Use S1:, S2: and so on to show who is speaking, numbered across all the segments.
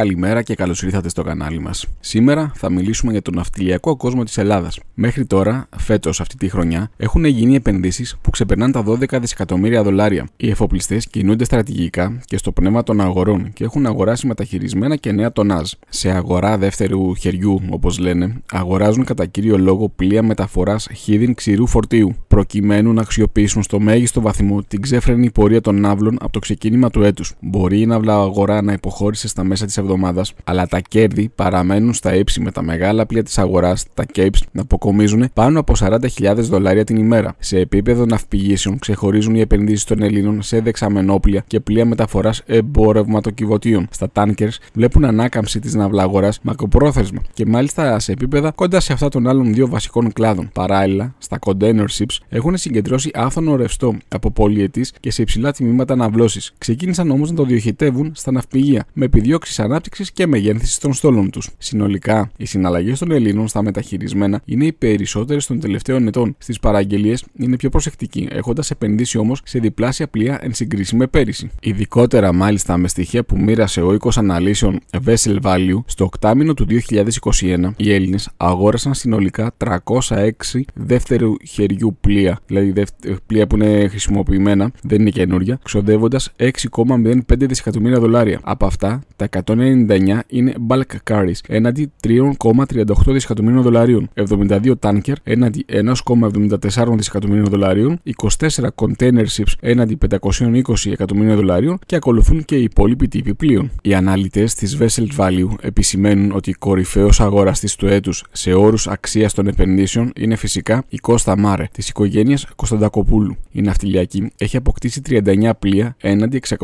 S1: Καλημέρα και καλώς ήρθατε στο κανάλι μας. Σήμερα θα μιλήσουμε για τον ναυτιλιακό κόσμο της Ελλάδας. Μέχρι τώρα, φέτος, αυτή τη χρονιά, έχουν γίνει επενδύσεις που ξεπερνάνε τα 12 δισεκατομμύρια δολάρια. Οι εφοπλιστές κινούνται στρατηγικά και στο πνεύμα των αγορών και έχουν αγοράσει μεταχειρισμένα και νέα τονάζ. Σε αγορά δεύτερου χεριού, όπως λένε, αγοράζουν κατά κύριο λόγο πλοία μεταφοράς χίδιν ξηρού φορτίου προκειμένου να αξιοποιήσουν στο μέγιστο βαθμό την ξέφρενη πορεία των ναύλων από το ξεκίνημα του έτους. Μπορεί η ναύλα αγορά να υποχώρησε στα μέσα της εβδομάδας, αλλά τα κέρδη παραμένουν στα ύψη με τα μεγάλα πλοία της αγοράς, τα capes, να αποκομίζουν πάνω από 40.000 δολάρια την ημέρα. Σε επίπεδο ναυπηγήσεων ξεχωρίζουν οι επενδύσεις των Ελλήνων σε δεξαμενόπλια και πλοία μεταφοράς εμπορευματοκιβωτίων. Στα tankers βλέπουν ανάκαμψη της αγορά μακροπρόθεσμα και μάλιστα σε επίπεδα κοντά σε αυτά των άλλων δύο βασικών κλάδων. Παράλληλα, στα container ships έχουν συγκεντρώσει άφθονο ρευστό από πολιετής και σε υψηλά τμήματα αναβλώσεις. Ξεκίνησαν όμως να το διοχετεύουν στα ναυπηγεία με επιδιώξεις ανάπτυξης και μεγέθυνσης των στόλων τους. Συνολικά, οι συναλλαγές των Ελλήνων στα μεταχειρισμένα είναι οι περισσότερες των τελευταίων ετών. Στις παραγγελίες είναι πιο προσεκτικοί, έχοντας επενδύσει όμως σε διπλάσια πλοία εν συγκρίση με πέρυσι. Ειδικότερα μάλιστα με στοιχεία που μοίρασε ο οίκος αναλύσεων Vessel Value, στο οκτάμινο του 2021 οι Έλληνες αγόρασαν συνολικά 306 δεύτερου χεριού πλοία πλοία. Δηλαδή πλοία που είναι χρησιμοποιημένα, δεν είναι καινούρια, ξοδεύοντας 6,05 δισεκατομμύρια δολάρια. Από αυτά, τα 199 είναι bulk carries, έναντι 3,38 δισεκατομμύρια δολαρίων. 72 tanker, έναντι 1,74 δισεκατομμύρια δολαρίων. 24 container ships, έναντι 520 εκατομμύρια δολαρίων. Και ακολουθούν και οι υπόλοιποι τύποι πλοίων. Οι αναλυτές της Vessel Value επισημαίνουν ότι ο κορυφαίος αγοραστής του έτους σε όρους αξίας των επενδύσεων είναι φυσικά η Costa Mare της οικογένειας οικογένειας Κωνσταντακοπούλου. Η ναυτιλιακή έχει αποκτήσει 39 πλοία έναντι 609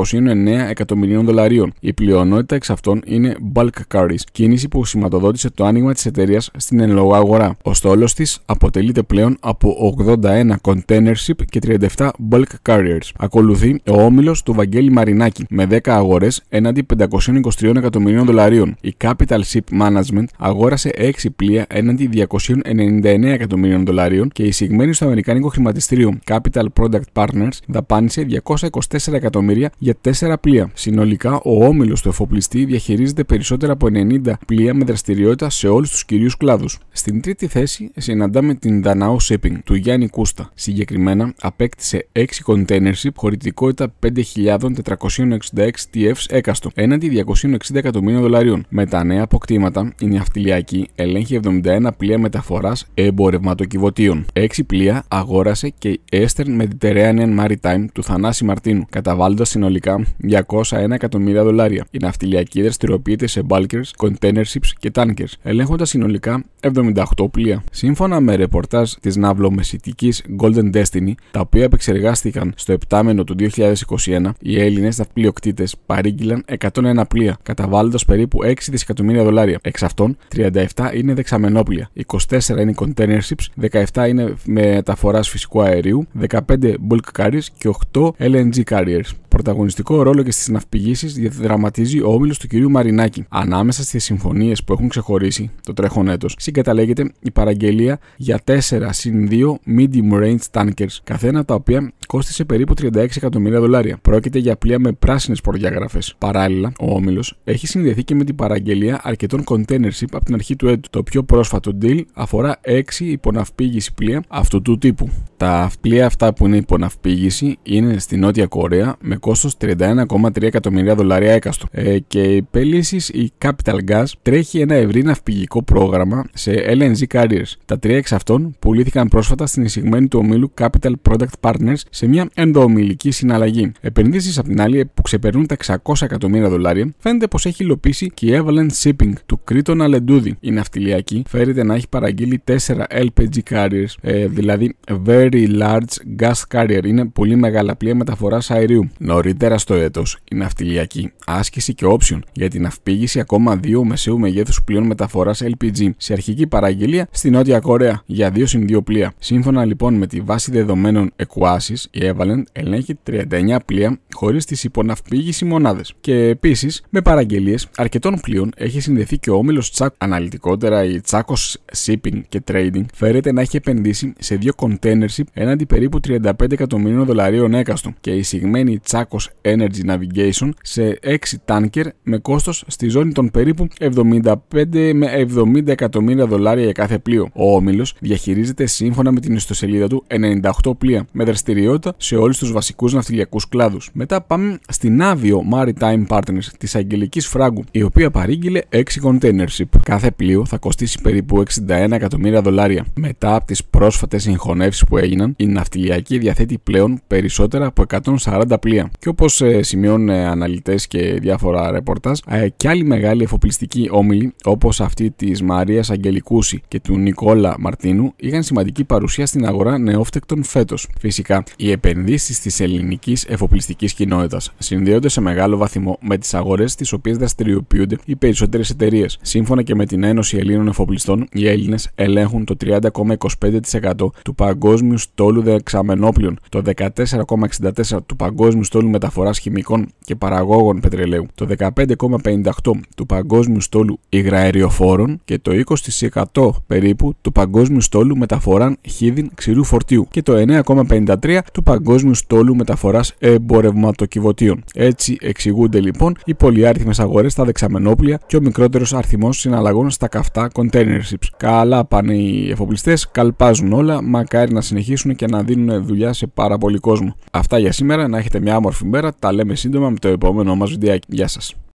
S1: εκατομμυρίων δολαρίων. Η πλειονότητα εξ αυτών είναι bulk carriers, κίνηση που σηματοδότησε το άνοιγμα της εταιρείας στην εν αγορά. Ο στόλος της αποτελείται πλέον από 81 container ship και 37 bulk carriers. Ακολουθεί ο όμιλος του Βαγγέλη Μαρινάκη με 10 αγορές έναντι 523 εκατομμυρίων δολαρίων. Η Capital Ship Management αγόρασε 6 πλοία έναντι 299 εκατομμυρίων δολαρίων και συγμένη στο Αμερικάνικο Αμερικανικού χρηματιστήριο Capital Product Partners δαπάνησε 224 εκατομμύρια για 4 πλοία. Συνολικά, ο όμιλος του εφοπλιστή διαχειρίζεται περισσότερα από 90 πλοία με δραστηριότητα σε όλους τους κυρίους κλάδους. Στην τρίτη θέση συναντάμε την Danao Shipping του Γιάννη Κούστα. Συγκεκριμένα, απέκτησε 6 ship χωρητικότητα 5.466 TFs έκαστο, έναντι 260 εκατομμύρια δολαρίων. Με τα νέα αποκτήματα, η ναυτιλιακή ελέγχει 71 πλοία μεταφοράς εμπορευματοκιβωτίων. 6 πλοία αγόρασε και η Eastern Mediterranean Maritime του Θανάση Μαρτίνου, καταβάλλοντας συνολικά 201 εκατομμύρια δολάρια. Η ναυτιλιακή δραστηριοποιείται σε bulkers, container ships και tankers, ελέγχοντας συνολικά 78 πλοία. Σύμφωνα με ρεπορτάζ της ναυλομεσητικής Golden Destiny, τα οποία επεξεργάστηκαν στο επτάμενο του 2021, οι Έλληνες ναυπλιοκτήτες παρήγγειλαν 101 πλοία, καταβάλλοντας περίπου 6 δισεκατομμύρια δολάρια. Εξ αυτών, 37 είναι δεξαμενόπλια, 24 είναι container ships, 17 είναι μεταφορά φυσικού αερίου, 15 bulk carriers και 8 LNG carriers. Πρωταγωνιστικό ρόλο και στις ναυπηγήσεις διαδραματίζει ο όμιλος του κυρίου Μαρινάκη. Ανάμεσα στις συμφωνίες που έχουν ξεχωρίσει το τρέχον έτος, συγκαταλέγεται η παραγγελία για 4 συν 2 medium range tankers, καθένα τα οποία κόστησε περίπου 36 εκατομμύρια δολάρια. Πρόκειται για πλοία με πράσινες προδιαγραφές. Παράλληλα, ο όμιλος έχει συνδεθεί και με την παραγγελία αρκετών ship από την αρχή του έτου. Το πιο πρόσφατο deal αφορά 6 υποναυπήγηση πλοία αυτού του τύπου. Τα πλοία αυτά που είναι υποναυπήγηση είναι στη Νότια Κορέα με κόστος 31,3 εκατομμυρία δολάρια έκαστο. Ε, και η επέλυση η Capital Gas τρέχει ένα ευρύ ναυπηγικό πρόγραμμα σε LNG carriers. Τα τρία εξ αυτών πουλήθηκαν πρόσφατα στην εισηγμένη του ομίλου Capital Product Partners σε μια ενδοομιλική συναλλαγή. Επενδύσεις απ' την άλλη που ξεπερνούν τα 600 εκατομμύρια δολάρια φαίνεται πως έχει υλοποιήσει και η Evelyn Shipping του Κρήτονα Αλεντούδη. Η ναυτιλιακή φέρεται να έχει παραγγείλει 4 LPG carriers, ε, δηλαδή Very Large Gas Carrier. Είναι πολύ μεγάλα πλοία μεταφοράς αερίου. Νωρίτερα στο έτος, η ναυτιλιακή άσκηση και όψιον για την αυπήγηση ακόμα δύο μεσαίου μεγέθους πλοίων μεταφοράς LPG σε αρχική παραγγελία στη Νότια Κορέα για δύο συν 2 πλοία. Σύμφωνα λοιπόν με τη βάση δεδομένων Εκουάσης, η Evalent ελέγχει 39 πλοία χωρίς τις υποναυπήγηση μονάδες. Και επίσης με παραγγελίες αρκετών πλοίων έχει συνδεθεί και ο όμιλος Τσάκ. Αναλυτικότερα, η Τσάκος Shipping και Trading φέρεται να έχει επενδύσει σε δύο κοντένερσιπ έναντι περίπου 35 εκατομμυρίων δολαρίων έκαστο και η συγμένη Τσάκο Energy Navigation σε 6 τάνκερ με κόστος στη ζώνη των περίπου 75 με 70 εκατομμύρια δολάρια για κάθε πλοίο. Ο Όμιλος διαχειρίζεται σύμφωνα με την ιστοσελίδα του 98 πλοία με δραστηριότητα σε όλους τους βασικούς ναυτιλιακούς κλάδους. Μετά πάμε στην Navio Maritime Partners της Αγγελικής Φράγκου, η οποία παρήγγειλε 6 container ship. Κάθε πλοίο θα κοστίσει περίπου 61 εκατομμύρια δολάρια. Μετά από τις πρόσφατες συγχωνεύσεις που έγιναν, η ναυτιλιακή διαθέτει πλέον περισσότερα από 140 πλοία. Και όπως ε, σημειώνουν ε, αναλυτές και διάφορα ρεπορτάζ, ε, και άλλοι μεγάλοι εφοπλιστικοί όμιλοι, όπως αυτή της Μαρίας Αγγελικούση και του Νικόλα Μαρτίνου, είχαν σημαντική παρουσία στην αγορά νεόφτεκτων φέτος. Φυσικά, οι επενδύσεις της ελληνικής εφοπλιστικής κοινότητας συνδέονται σε μεγάλο βαθμό με τις αγορές στι οποίες δραστηριοποιούνται οι περισσότερες εταιρείες. Σύμφωνα και με την Ένωση Ελλήνων Εφοπλιστών, οι Έλληνες ελέγχουν το 30,25% του παγκόσμιου στόλου δεξαμενόπλων, το 14,64% του παγκόσμιου στόλου στόλου μεταφοράς χημικών και παραγόγων πετρελαίου, το 15,58 του παγκόσμιου στόλου υγραεριοφόρων και το 20% περίπου του παγκόσμιου στόλου μεταφοράν χίδιν ξηρού φορτίου και το 9,53 του παγκόσμιου στόλου μεταφοράς εμπορευματοκιβωτίων. Έτσι εξηγούνται λοιπόν οι πολυάριθμες αγορές στα δεξαμενόπλια και ο μικρότερος αριθμός συναλλαγών στα καυτά container ships. Καλά πάνε οι εφοπλιστές, καλπάζουν όλα, μακάρι να συνεχίσουν και να δίνουν δουλειά σε πάρα πολύ κόσμο. Αυτά για σήμερα, να έχετε μια μέρα. Τα λέμε σύντομα με το επόμενό μας βιντεάκι. Γεια σας.